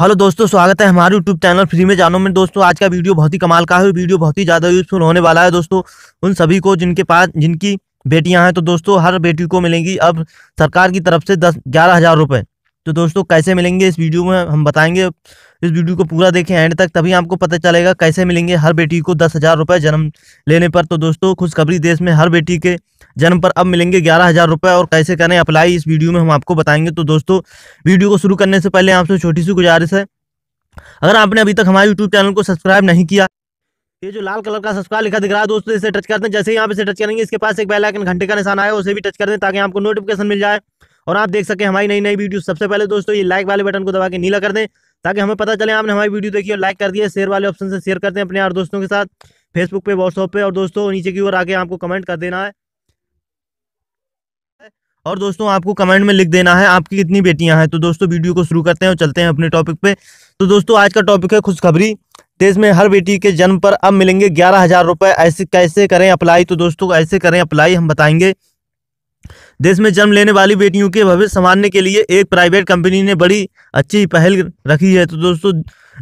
hello दोस्तों स्वागत है हमारे यूट्यूब चैनल फ्री में जानो में दोस्तों आज का वीडियो बहुत ही कमाल का है वीडियो बहुत ही ज़्यादा यूजफुल होने वाला है दोस्तों उन सभी को जिनके पास जिनकी बेटियां हैं तो दोस्तों हर बेटी को मिलेंगी अब सरकार की तरफ से दस ग्यारह हज़ार रुपये तो दोस्तों कैसे मिलेंगे इस वीडियो में हम बताएंगे इस वीडियो को पूरा देखें एंड तक तभी आपको पता चलेगा कैसे मिलेंगे हर बेटी को दस हज़ार रुपये जन्म लेने पर तो दोस्तों खुशखबरी देश में हर बेटी के जन्म पर अब मिलेंगे ग्यारह हज़ार रुपये और कैसे करें अप्लाई इस वीडियो में हम आपको बताएंगे तो दोस्तों वीडियो को शुरू करने से पहले आपसे छोटी सी गुजारिश है अगर आपने अभी तक हमारे यूट्यूब चैनल को सब्सक्राइब नहीं किया ये जो लाल कलर का सब्सक्राइब लिखा दिख रहा है दोस्तों इसे टच करते हैं जैसे ही आप इसे टच करेंगे इसके पास एक बेलाइकन घंटे का निशान आया उसे भी टच कर दें ताकि आपको नोटिफिकेशन मिल जाए और आप देख सकें हमारी नई नई वीडियो सबसे पहले दोस्तों ये लाइक वाले बटन को दबा के नीला कर दें ताकि हमें पता चले आपने हमारी वीडियो देखी और लाइक कर दिया शेयर वाले ऑप्शन से शेयर करते हैं अपने यार दोस्तों के साथ फेसबुक पे व्हाट्सअप पे और दोस्तों नीचे की ओर आके आपको कमेंट कर देना है और दोस्तों आपको कमेंट में लिख देना है आपकी कितनी बेटियां हैं तो दोस्तों वीडियो को शुरू करते हैं और चलते हैं अपने टॉपिक पे तो दोस्तों आज का टॉपिक है खुशखबरी देश में हर बेटी के जन्म पर अब मिलेंगे ग्यारह हजार रुपए ऐसे कैसे करें अप्लाई तो दोस्तों ऐसे करें अप्लाई हम बताएंगे देश में जन्म लेने वाली बेटियों के भविष्य संभालने के लिए एक प्राइवेट कंपनी ने बड़ी अच्छी पहल रखी है तो दोस्तों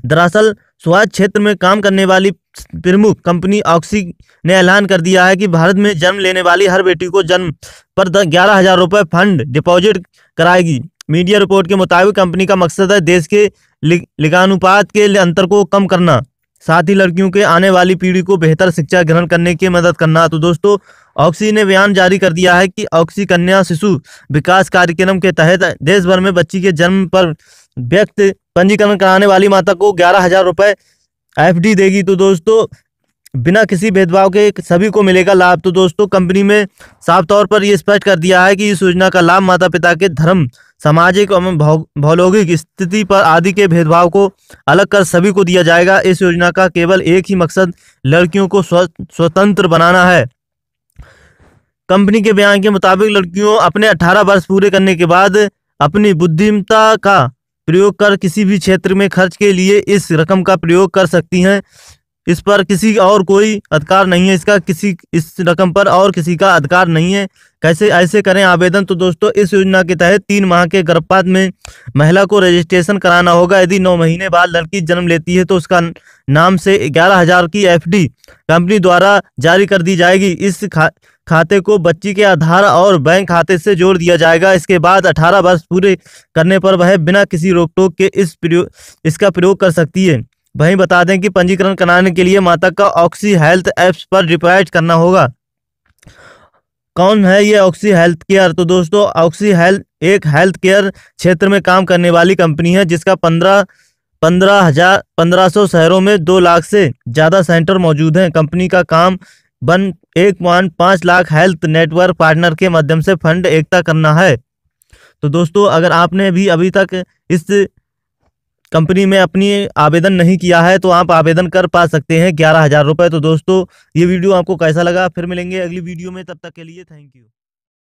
दरअसल स्वास्थ्य क्षेत्र में काम करने वाली प्रमुख कंपनी ऑक्सी ने ऐलान कर दिया है कि भारत में जन्म लेने वाली हर बेटी को जन्म पर ग्यारह हजार रुपये फंड डिपॉजिट कराएगी मीडिया रिपोर्ट के मुताबिक कंपनी का मकसद है देश के लिंगानुपात के अंतर को कम करना साथ ही लड़कियों के आने वाली पीढ़ी को बेहतर शिक्षा ग्रहण करने की मदद करना तो दोस्तों ऑक्सी ने बयान जारी कर दिया है कि ऑक्सी कन्या शिशु विकास कार्यक्रम के तहत देश भर में बच्ची के जन्म पर व्यक्त पंजीकरण कराने वाली माता को ग्यारह हजार रुपये एफ देगी तो दोस्तों बिना किसी भेदभाव के सभी को मिलेगा लाभ तो दोस्तों कंपनी में साफ तौर पर यह स्पष्ट कर दिया है कि इस योजना का लाभ माता पिता के धर्म सामाजिक एवं भौगोलिक स्थिति पर आदि के भेदभाव को अलग कर सभी को दिया जाएगा इस योजना का केवल एक ही मकसद लड़कियों को स्वतंत्र बनाना है कंपनी के बयान के मुताबिक लड़कियों अपने 18 वर्ष पूरे करने के बाद अपनी बुद्धिमता का प्रयोग कर किसी भी क्षेत्र में खर्च के लिए इस रकम का प्रयोग कर सकती हैं इस पर किसी और कोई अधिकार नहीं है इसका किसी इस रकम पर और किसी का अधिकार नहीं है कैसे ऐसे करें आवेदन तो दोस्तों इस योजना के तहत तीन माह के गर्भपात में महिला को रजिस्ट्रेशन कराना होगा यदि नौ महीने बाद लड़की जन्म लेती है तो उसका नाम से ग्यारह हजार की एफडी कंपनी द्वारा जारी कर दी जाएगी इस खाते को बच्ची के आधार और बैंक खाते से जोड़ दिया जाएगा इसके बाद 18 वर्ष पूरे करने पर वह बिना किसी रोक टोक के इस प्रयोग इसका प्रयोग कर सकती है वहीं बता दें कि पंजीकरण कराने के लिए माता का ऑक्सी हेल्थ ऐप्स पर रिपोर्ट करना होगा कौन है ये ऑक्सी हेल्थ केयर तो दोस्तों ऑक्सी हेल्थ एक हेल्थ केयर क्षेत्र में काम करने वाली कंपनी है जिसका पंद्रह पंद्रह हजार पंद्रह सौ शहरों में दो लाख से ज़्यादा सेंटर मौजूद हैं कंपनी का काम वन एक पॉइंट पाँच लाख हेल्थ नेटवर्क पार्टनर के माध्यम से फंड एकता करना है तो दोस्तों अगर आपने भी अभी तक इस कंपनी में अपनी आवेदन नहीं किया है तो आप आवेदन कर पा सकते हैं ग्यारह हज़ार रुपये तो दोस्तों ये वीडियो आपको कैसा लगा फिर मिलेंगे अगली वीडियो में तब तक के लिए थैंक यू